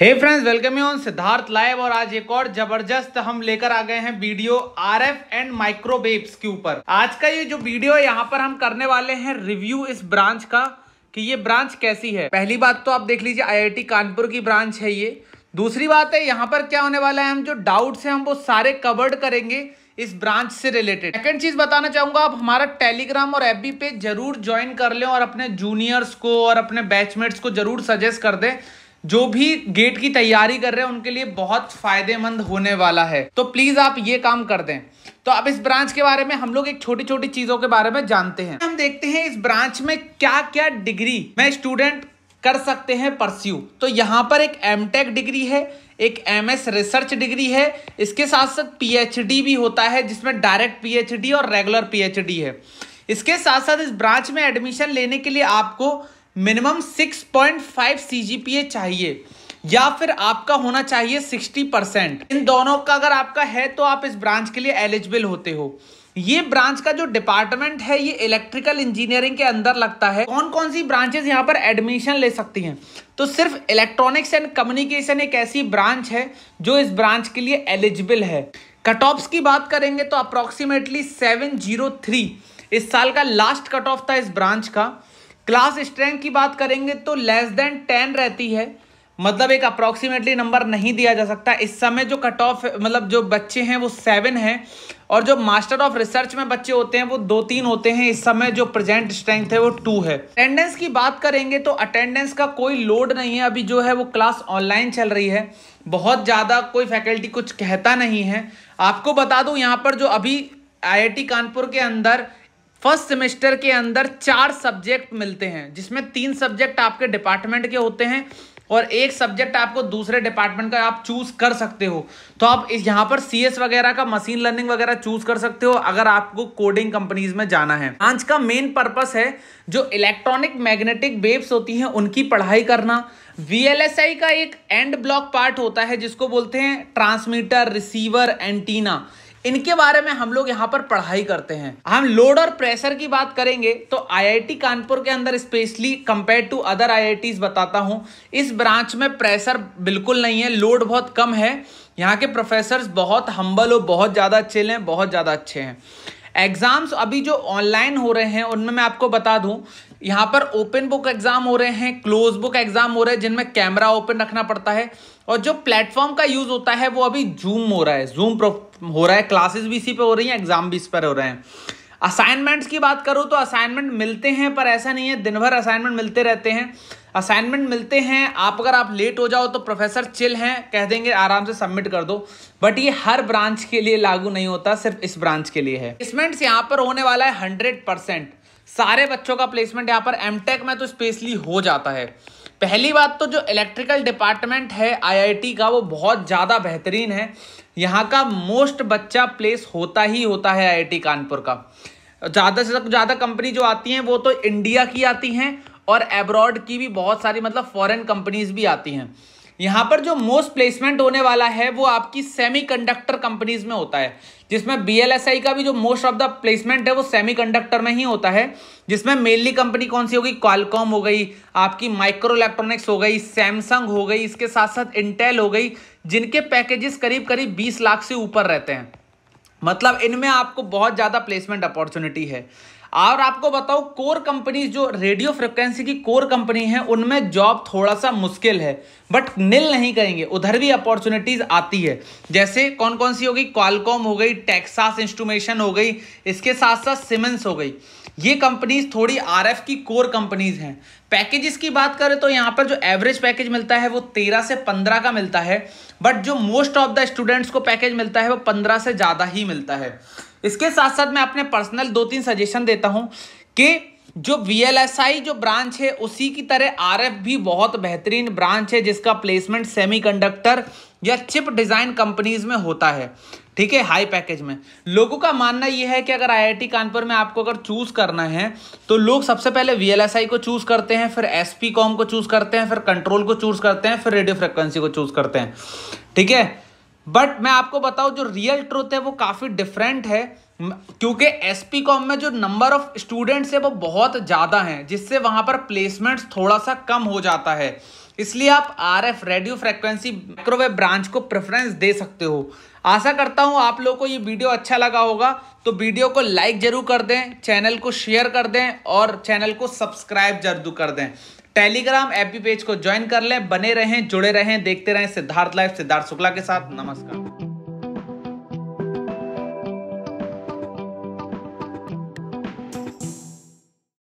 hey friends welcome you on Siddharth live और आज एक और जबरदस्त हम लेकर आ गए हैं वीडियो आरएफ एंड माइक्रोवेव्स के ऊपर आज का ये जो वीडियो है यहाँ पर हम करने वाले हैं रिव्यू इस ब्रांच का कि ये ब्रांच कैसी है पहली बात तो आप देख लीजिए आईआईटी कानपुर की ब्रांच है ये दूसरी बात है यहाँ पर क्या होने वाला है हम जो डाउट्स है हम वो सारे कवर्ड करेंगे इस ब्रांच से रिलेटेड सेकेंड चीज बताना चाहूंगा आप हमारा टेलीग्राम और एफ पे जरूर ज्वाइन कर लें और अपने जूनियर्स को और अपने बैचमेट्स को जरूर सजेस्ट कर दें जो भी गेट की तैयारी कर रहे हैं उनके लिए बहुत फायदेमंद होने वाला है तो प्लीज आप ये काम कर दें तो अब इस ब्रांच के बारे में हम लोग एक छोटी छोटी चीजों के बारे में जानते हैं हम देखते हैं इस ब्रांच में क्या क्या डिग्री में स्टूडेंट कर सकते हैं परस्यू तो यहाँ पर एक एम डिग्री है एक एम एस रिसर्च डिग्री है इसके साथ साथ डी भी होता है जिसमें डायरेक्ट डी और रेगुलर डी है इसके साथ साथ इस ब्रांच में एडमिशन लेने के लिए आपको मिनिमम 6.5 पॉइंट चाहिए या फिर आपका होना चाहिए 60 परसेंट इन दोनों का अगर आपका है तो आप इस ब्रांच के लिए एलिजिबल होते हो ये ब्रांच का जो डिपार्टमेंट है ये इलेक्ट्रिकल इंजीनियरिंग के अंदर लगता है कौन कौन सी ब्रांचेज यहाँ पर एडमिशन ले सकती हैं तो सिर्फ इलेक्ट्रॉनिक्स एंड कम्युनिकेशन एक ऐसी ब्रांच है जो इस ब्रांच के लिए एलिजिबल है कट ऑफ्स की बात करेंगे तो अप्रोक्सीमेटली सेवन जीरो थ्री इस साल का लास्ट कट ऑफ था इस ब्रांच का क्लास स्ट्रेंथ की बात करेंगे तो लेस देन टेन रहती है मतलब एक अप्रॉक्सीमेटली नंबर नहीं दिया जा सकता इस समय जो कट ऑफ मतलब जो बच्चे हैं वो सेवन हैं और जो मास्टर ऑफ रिसर्च में बच्चे होते हैं वो दो तीन होते हैं इस समय जो प्रेजेंट स्ट्रेंथ है वो टू है अटेंडेंस की बात करेंगे तो अटेंडेंस का कोई लोड नहीं है अभी जो है वो क्लास ऑनलाइन चल रही है बहुत ज़्यादा कोई फैकल्टी कुछ कहता नहीं है आपको बता दूँ यहाँ पर जो अभी आई कानपुर के अंदर फर्स्ट सेमेस्टर के अंदर चार सब्जेक्ट मिलते हैं जिसमें तीन सब्जेक्ट आपके डिपार्टमेंट के होते हैं और एक सब्जेक्ट आपको दूसरे डिपार्टमेंट का आप चूज कर सकते हो तो आप इस यहाँ पर सी वगैरह का मशीन लर्निंग वगैरह चूज कर सकते हो अगर आपको कोडिंग कंपनीज में जाना है आज का मेन पर्पस है जो इलेक्ट्रॉनिक मैग्नेटिक वेव्स होती हैं उनकी पढ़ाई करना वीएलएसआई का एक एंड ब्लॉक पार्ट होता है जिसको बोलते हैं ट्रांसमीटर रिसीवर एंटीना इनके बारे में हम लोग यहाँ पर पढ़ाई करते हैं हम लोड और प्रेशर की बात करेंगे तो आईआईटी कानपुर के अंदर specially compare to other IITs बताता हूँ इस ब्रांच में प्रेशर बिल्कुल नहीं है लोड बहुत कम है यहाँ के प्रोफेसर बहुत हम्बल और बहुत ज़्यादा अच्छे हैं बहुत ज़्यादा अच्छे हैं एग्ज़ाम्स अभी जो ऑनलाइन हो रहे हैं उनमें मैं आपको बता दूं यहाँ पर ओपन बुक एग्जाम हो रहे हैं क्लोज बुक एग्जाम हो रहे हैं जिनमें कैमरा ओपन रखना पड़ता है और जो प्लेटफॉर्म का यूज होता है वो अभी जूम हो रहा है जूम हो रहा है क्लासेस भी इसी पे हो रही हैं एग्जाम भी इस पर हो रहे हैं असाइनमेंट्स की बात करूँ तो असाइनमेंट मिलते हैं पर ऐसा नहीं है दिन भर असाइनमेंट मिलते रहते हैं असाइनमेंट मिलते हैं आप अगर आप लेट हो जाओ तो प्रोफेसर चिल हैं कह देंगे आराम से सबमिट कर दो बट ये हर ब्रांच के लिए लागू नहीं होता सिर्फ इस ब्रांच के लिए है प्लेसमेंट्स यहाँ पर होने वाला है हंड्रेड परसेंट सारे बच्चों का प्लेसमेंट यहाँ पर एमटेक में तो स्पेशली हो जाता है पहली बात तो जो इलेक्ट्रिकल डिपार्टमेंट है आईआईटी का वो बहुत ज़्यादा बेहतरीन है यहाँ का मोस्ट बच्चा प्लेस होता ही होता है आईआईटी कानपुर का ज़्यादा से ज़्यादा कंपनी जो आती हैं वो तो इंडिया की आती हैं और एब्रॉड की भी बहुत सारी मतलब फॉरेन कंपनीज भी आती हैं यहाँ पर जो मोस्ट प्लेसमेंट होने वाला है वो आपकी सेमीकंडक्टर कंपनीज में होता है जिसमें बी का भी जो मोस्ट ऑफ द प्लेसमेंट है वो सेमीकंडक्टर में ही होता है जिसमें मेनली कंपनी कौन सी होगी क्वालकॉम हो गई आपकी माइक्रो इलेक्ट्रॉनिक्स हो गई सैमसंग हो गई इसके साथ साथ इंटेल हो गई जिनके पैकेजेस करीब करीब बीस लाख से ऊपर रहते हैं मतलब इनमें आपको बहुत ज़्यादा प्लेसमेंट अपॉर्चुनिटी है और आपको बताओ कोर कंपनीज जो रेडियो फ्रिक्वेंसी की कोर कंपनी है उनमें जॉब थोड़ा सा मुश्किल है बट निल नहीं करेंगे उधर भी अपॉर्चुनिटीज आती है जैसे कौन कौन सी होगी क्वालकॉम हो गई टेक्सास इंस्ट्रूमेशन हो गई इसके साथ साथ सिमेंस हो गई ये कंपनीज थोड़ी आरएफ की कोर कंपनीज हैं पैकेजेस की बात करें तो यहाँ पर जो एवरेज पैकेज मिलता है वो तेरह से पंद्रह का मिलता है बट जो मोस्ट ऑफ द स्टूडेंट्स को पैकेज मिलता है वो पंद्रह से ज़्यादा ही मिलता है इसके साथ साथ मैं अपने पर्सनल दो तीन सजेशन देता हूं कि जो वी जो ब्रांच है उसी की तरह आर भी बहुत बेहतरीन ब्रांच है जिसका प्लेसमेंट सेमीकंडक्टर या चिप डिज़ाइन कंपनीज में होता है ठीक है हाई पैकेज में लोगों का मानना यह है कि अगर आईआईटी कानपुर में आपको अगर चूज़ करना है तो लोग सबसे पहले वीएलएसआई को चूज़ करते हैं फिर एसपी कॉम को चूज़ करते हैं फिर कंट्रोल को चूज़ करते हैं फिर रेडियो फ्रिक्वेंसी को चूज़ करते हैं ठीक है बट मैं आपको बताऊं जो रियल ट्रूथ है वो काफ़ी डिफरेंट है क्योंकि एस पी कॉम में जो नंबर ऑफ स्टूडेंट्स है वो बहुत ज़्यादा हैं जिससे वहाँ पर प्लेसमेंट्स थोड़ा सा कम हो जाता है इसलिए आप R F radio frequency microwave branch को प्रेफरेंस दे सकते हो आशा करता हूँ आप लोगों को ये वीडियो अच्छा लगा होगा तो वीडियो को लाइक जरूर कर दें चैनल को शेयर कर दें और चैनल को सब्सक्राइब जरूर कर दें टेलीग्राम एप भी पेज को ज्वाइन कर लें बने रहें जुड़े रहें देखते रहें सिद्धार्थ लाइफ सिद्धार्थ शुक्ला के साथ नमस्कार